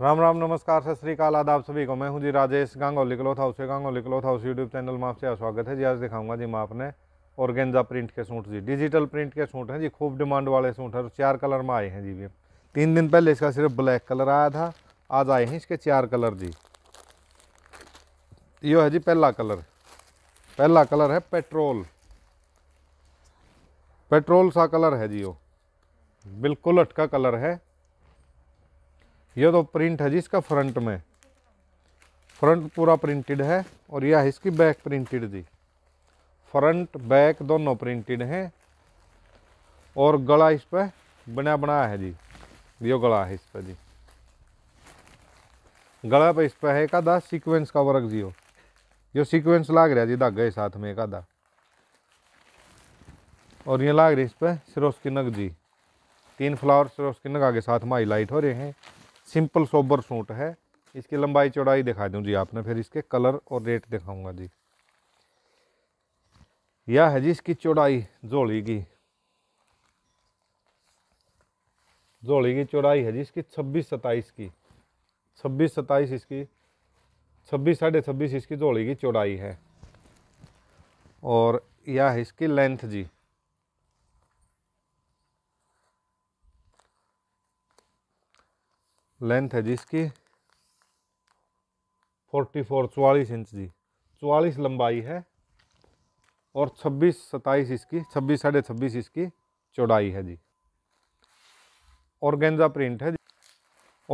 राम राम नमस्कार सत श्रीकाल आदाब सभी को मैं हूं जी Rajesh Gangoli cloth house Gangoli cloth house YouTube channel में आपसे स्वागत है जी आज दिखाऊंगा जी मैं आपने ऑर्गेंजा प्रिंट के सूट जी डिजिटल प्रिंट के सूट हैं जी खूब डिमांड वाले सूट हैं चार कलर में आए हैं जी भी तीन दिन पहले इसका सिर्फ ब्लैक कलर आया था आज आए हैं इसके चार कलर जी यो है जी पहला कलर पहला कलर है पेट्रोल पेट्रोल सा कलर है जी वो बिल्कुल अटका कलर है ये तो प्रिंट है जी इसका फ्रंट में फ्रंट पूरा प्रिंटेड है और यह है इसकी बैक प्रिंटेड जी फ्रंट बैक दोनों प्रिंटेड हैं और गला इस पर बना बनाया है जी ये गला है इस पर जी गला पे इस पर है एक आधा सिक्वेंस का वर्क हो जो सीक्वेंस लाग रहा जी धागे साथ में एक आधा और ये लाग रही इस पर सिरोस्किनक जी तीन फ्लावर सिरोस्किनक आगे साथ में हाईलाइट हो रहे हैं सिंपल सोबर सूट है इसकी लंबाई चौड़ाई दिखा दूँ जी आपने फिर इसके कलर और रेट दिखाऊंगा जी यह है जी इसकी चौड़ाई झोली की झोली की चौड़ाई है जी इसकी छब्बीस सताईस की छब्बीस सताईस इसकी छब्बीस साढ़े छब्बीस इसकी झोली की चौड़ाई है और यह है इसकी लेंथ जी लेंथ है जिसकी फोर्टी फोर चवालीस इंच जी चवालीस लंबाई है और छब्बीस सताईस इसकी छब्बीस साढ़े छब्बीस इसकी चौड़ाई है जी और गेंजा प्रिंट है जी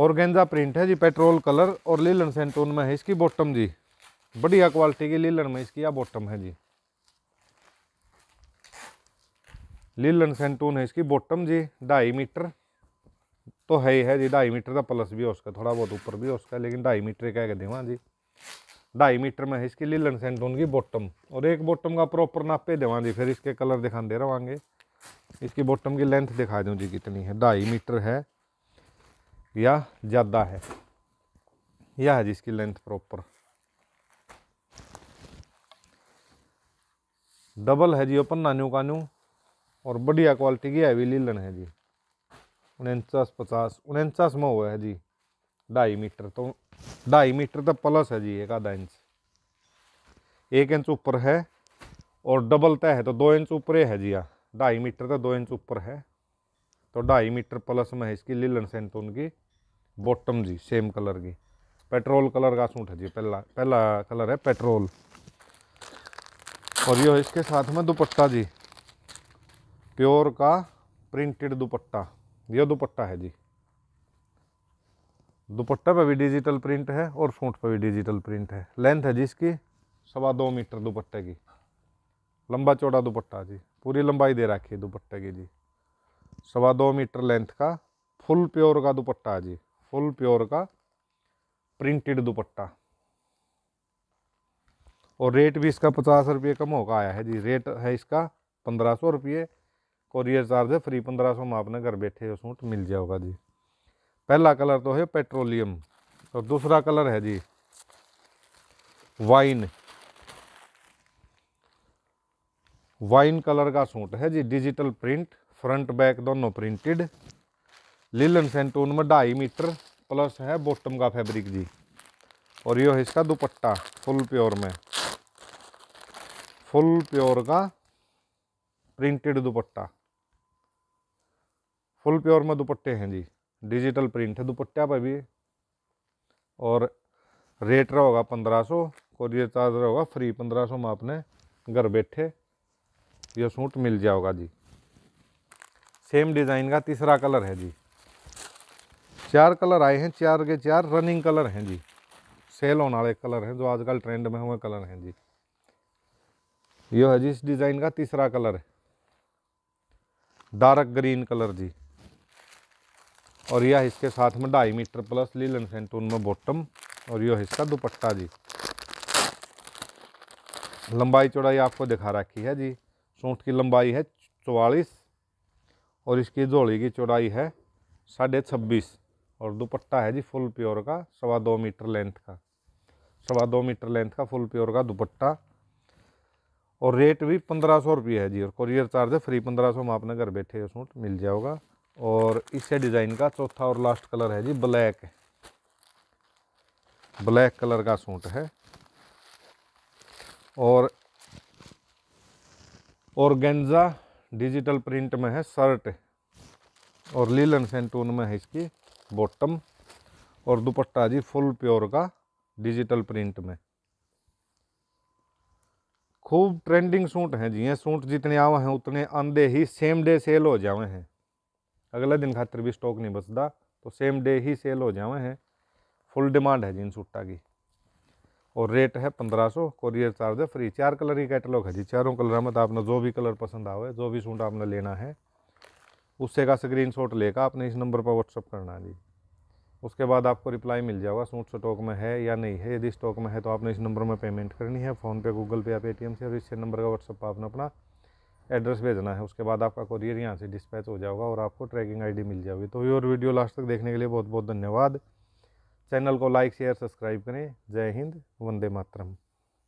और गेंजा प्रिंट है जी पेट्रोल कलर और लीलन सेंटोन में है इसकी बॉटम जी बढ़िया क्वालिटी की लीलन में इसकी यह बॉटम है जी लीलन सेंटून है इसकी बॉटम जी ढाई मीटर तो है ही है जी ढाई मीटर का प्लस भी हो उसका थोड़ा बहुत ऊपर भी हो उसका लेकिन ढाई मीटर कह के देवा जी ढाई मीटर में इसकी लीलन सेंट होगी बॉटम और एक बॉटम का प्रॉपर नापे देवा जी फिर इसके कलर दिखा दे रहे इसकी बॉटम की लेंथ दिखा दूँ जी कितनी है ढाई मीटर है या ज़्यादा है यह है जी इसकी लेंथ प्रॉपर डबल है जी ओपन नानू कानू और बढ़िया क्वालिटी की हैवी लीलन है जी उनचास पचास उनचास में हुआ है जी ढाई मीटर तो ढाई मीटर तो प्लस है जी एक आधा इंच एक इंच ऊपर है और डबल तय है तो दो इंच ऊपर है जी यहाँ ढाई मीटर तो दो इंच ऊपर है तो ढाई मीटर प्लस में है इसकी लीलन सेंट की बॉटम जी सेम कलर की पेट्रोल कलर का सूट है जी पहला पहला कलर है पेट्रोल और ये इसके साथ में दुपट्टा जी प्योर का प्रिंटेड दुपट्टा यह दुपट्टा है जी दुपट्टा पर भी डिजिटल प्रिंट है और सूट पर भी डिजिटल प्रिंट है लेंथ है जी इसकी सवा दो मीटर दुपट्टे की लंबा चौड़ा दुपट्टा जी पूरी लंबाई दे रखी है दुपट्टे की जी सवा दो मीटर लेंथ का फुल प्योर का दुपट्टा जी फुल प्योर का प्रिंटेड दुपट्टा और रेट भी इसका पचास रुपये कम होगा आया है जी रेट है इसका पंद्रह सौ रुपये कोरियर चार्ज फ्री पंद्रह सौ मापने आपने घर बैठे हो सूट मिल जाओगा जी पहला कलर तो है पेट्रोलियम और दूसरा कलर है जी वाइन वाइन कलर का सूट है जी डिजिटल प्रिंट फ्रंट बैक दोनों प्रिंटेड लीलन सेंटून में ढाई मीटर प्लस है बॉटम का फैब्रिक जी और ये है इसका दुपट्टा फुल प्योर में फुल प्योर का प्रिंटेड दुपट्टा फुल प्योर में दुपट्टे हैं जी डिजिटल प्रिंट है दुपट्टा पर भी और रेट होगा पंद्रह सौ कोरियर चार्ज होगा फ्री पंद्रह सौ में आपने घर बैठे यह सूट मिल जाओगा जी सेम डिज़ाइन का तीसरा कलर है जी चार कलर आए हैं चार के चार रनिंग कलर हैं जी सेल होने वाले कलर हैं जो आजकल ट्रेंड में हुए कलर हैं जी यह है जी इस डिज़ाइन का तीसरा कलर है डार्क ग्रीन कलर जी और यह इसके साथ में ढाई मीटर प्लस लीलन सेंटून में बॉटम और यह इसका दुपट्टा जी लंबाई चौड़ाई आपको दिखा रखी है जी सूट की लंबाई है चौवालीस और इसकी झोली की चौड़ाई है साढ़े छब्बीस और दुपट्टा है जी फुल प्योर का सवा दो मीटर लेंथ का सवा दो मीटर लेंथ का फुल प्योर का दुपट्टा और रेट भी पंद्रह सौ रुपये है जी और कोरियर चार्ज फ्री पंद्रह सौ में आपने घर बैठे सूट मिल जाएगा और इसे डिज़ाइन का चौथा और लास्ट कलर है जी ब्लैक ब्लैक कलर का सूट है और ऑर्गेन्जा डिजिटल प्रिंट में है शर्ट और लीलन सेंटून में है इसकी बॉटम और दुपट्टा जी फुल प्योर का डिजिटल प्रिंट में खूब ट्रेंडिंग सूट हैं जी ये सूट जितने आवे हैं उतने अंधे ही सेम डे सेल हो जावे हैं अगले दिन खातिर भी स्टॉक नहीं बचता तो सेम डे ही सेल हो जावे हैं फुल डिमांड है जी इन सूटा की और रेट है पंद्रह सौ कोरियर चार्ज है फ्री चार कलर ही कैटलॉग है जी चारों कलर में तो आपने जो भी कलर पसंद आवे जो भी सूट आपने लेना है उससे का स्क्रीन शॉट लेकर आपने इस नंबर पर व्हाट्सअप करना जी उसके बाद आपको रिप्लाई मिल जाएगा सूट स्टॉक में है या नहीं है यदि स्टॉक में है तो आपने इस नंबर में पेमेंट करनी है फ़ोनपे गूगल पे या पेटीएम से और इस नंबर का व्हाट्सअप आपने अपना एड्रेस भेजना है उसके बाद आपका कोरियर यहाँ से डिस्पैच हो जाएगा और आपको ट्रैकिंग आईडी मिल जाएगी तो योर वीडियो लास्ट तक देखने के लिए बहुत बहुत धन्यवाद चैनल को लाइक शेयर सब्सक्राइब करें जय हिंद वंदे मातरम